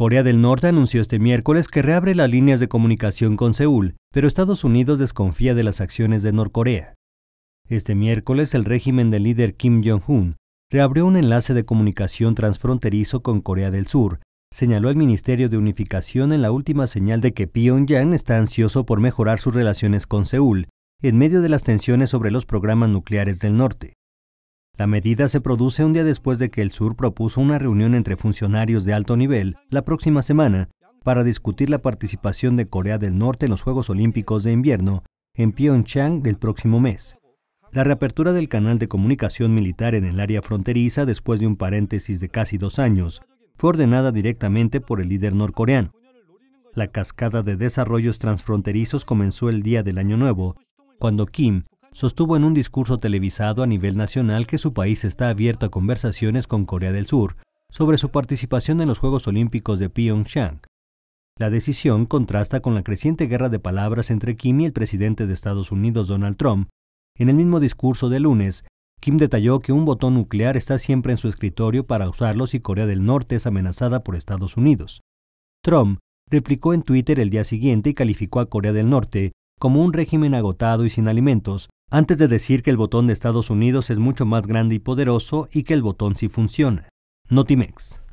Corea del Norte anunció este miércoles que reabre las líneas de comunicación con Seúl, pero Estados Unidos desconfía de las acciones de Norcorea. Este miércoles el régimen del líder Kim Jong-un reabrió un enlace de comunicación transfronterizo con Corea del Sur, señaló el Ministerio de Unificación en la última señal de que Pyongyang está ansioso por mejorar sus relaciones con Seúl, en medio de las tensiones sobre los programas nucleares del norte. La medida se produce un día después de que el Sur propuso una reunión entre funcionarios de alto nivel la próxima semana para discutir la participación de Corea del Norte en los Juegos Olímpicos de Invierno en Pyeongchang del próximo mes. La reapertura del canal de comunicación militar en el área fronteriza después de un paréntesis de casi dos años fue ordenada directamente por el líder norcoreano. La cascada de desarrollos transfronterizos comenzó el día del Año Nuevo, cuando Kim sostuvo en un discurso televisado a nivel nacional que su país está abierto a conversaciones con Corea del Sur sobre su participación en los Juegos Olímpicos de Pyeongchang. La decisión contrasta con la creciente guerra de palabras entre Kim y el presidente de Estados Unidos Donald Trump. En el mismo discurso de lunes, Kim detalló que un botón nuclear está siempre en su escritorio para usarlo si Corea del Norte es amenazada por Estados Unidos. Trump replicó en Twitter el día siguiente y calificó a Corea del Norte como un régimen agotado y sin alimentos, antes de decir que el botón de Estados Unidos es mucho más grande y poderoso y que el botón sí funciona. Notimex.